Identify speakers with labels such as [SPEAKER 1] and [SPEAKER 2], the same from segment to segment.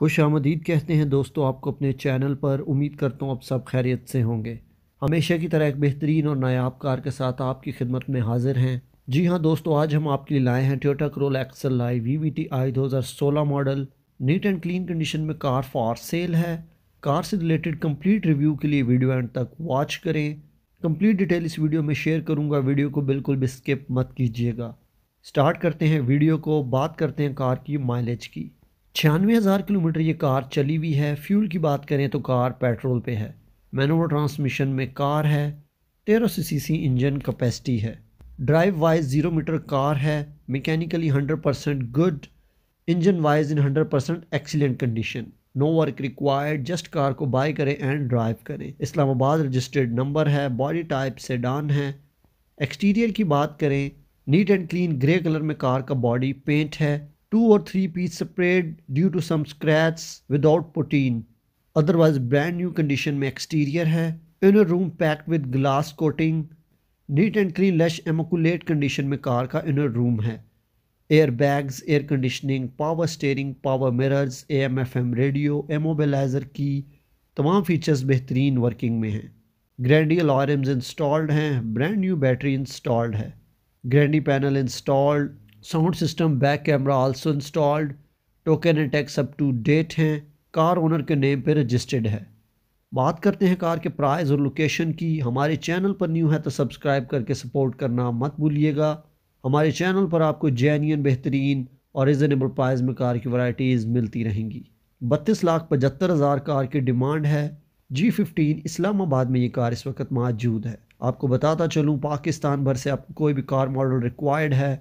[SPEAKER 1] खुश आमदीद कहते हैं दोस्तों आपको अपने चैनल पर उम्मीद करता हूँ आप सब खैरियत से होंगे हमेशा की तरह एक बेहतरीन और नायाब कार के साथ आपकी खिदमत में हाजिर हैं जी हाँ दोस्तों आज हम आपके लिए लाए हैं Toyota Corolla XLi V V T I दो हज़ार सोलह model neat and clean condition में कार फॉर सेल है कार से रिलेटेड कम्प्लीट रिव्यू के लिए वीडियो एंड तक वॉच करें कम्प्लीट डिटेल इस वीडियो में शेयर करूँगा वीडियो को बिल्कुल भी स्किप मत कीजिएगा स्टार्ट करते हैं वीडियो को बात करते हैं कार की माइलेज की छियानवे हज़ार किलोमीटर ये कार चली हुई है फ्यूल की बात करें तो कार पेट्रोल पे है मैनोवर ट्रांसमिशन में कार है तेरह सौ सी इंजन कैपेसिटी है drive wise zero meter car है mechanically hundred percent good engine wise in hundred percent excellent condition no work required just car को बाय करें एंड ड्राइव करें इस्लामाबाद रजिस्टर्ड नंबर है बॉडी टाइप सेडान है exterior की बात करें neat and clean grey colour में कार का बॉडी पेंट है two or three piece sprayed due to some scratches without protein. Otherwise brand new condition mein exterior hai in a room packed with glass coating. Neat and clean lush immaculate condition mein car ka inner room hai air bags air conditioning power steering power mirrors A M F M radio immobiliser की तमाम features बेहतरीन working में हैं ग्रैंडियल आरम्स installed हैं brand new battery installed है ग्रैंडी sound system back camera also installed token and tax up to date हैं कार ओनर के नेम पे रजिस्टर्ड है बात करते हैं कार के प्राइस और लोकेशन की हमारे चैनल पर न्यू है तो सब्सक्राइब करके सपोर्ट करना मत भूलिएगा हमारे चैनल पर आपको जैन बेहतरीन और रिजनेबल प्राइस में कार की वैरायटीज़ मिलती रहेंगी बत्तीस लाख पचहत्तर हज़ार कार की डिमांड है जी फिफ्टीन इस्लामाबाद में ये कार इस वक्त मौजूद है आपको बताता चलूँ पाकिस्तान भर से आपको कोई भी कार मॉडल रिक्वायर्ड है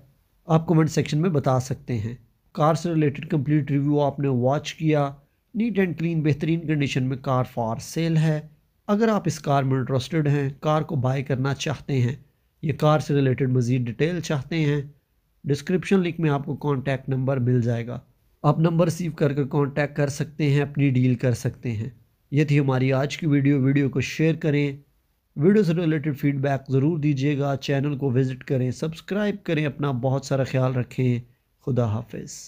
[SPEAKER 1] आप कमेंट सेक्शन में बता सकते हैं कार से रिलेटेड कंप्लीट रिव्यू आपने वॉच किया नीट एंड क्लीन बेहतरीन कंडीशन में कार फॉर सेल है अगर आप इस कार में इंटरेस्टेड हैं कार को बाय करना चाहते हैं या कार से रिलेटेड मज़ीद डिटेल चाहते हैं डिस्क्रिप्शन लिंक में आपको कॉन्टैक्ट नंबर मिल जाएगा आप नंबर रिसीव कर कर कॉन्टैक्ट कर सकते हैं अपनी डील कर सकते हैं ये थी हमारी आज की वीडियो वीडियो को शेयर करें वीडियो से रिलेटेड फीडबैक ज़रूर दीजिएगा चैनल को विज़िट करें सब्सक्राइब करें अपना बहुत सारा ख्याल रखें खुदा हाफिज़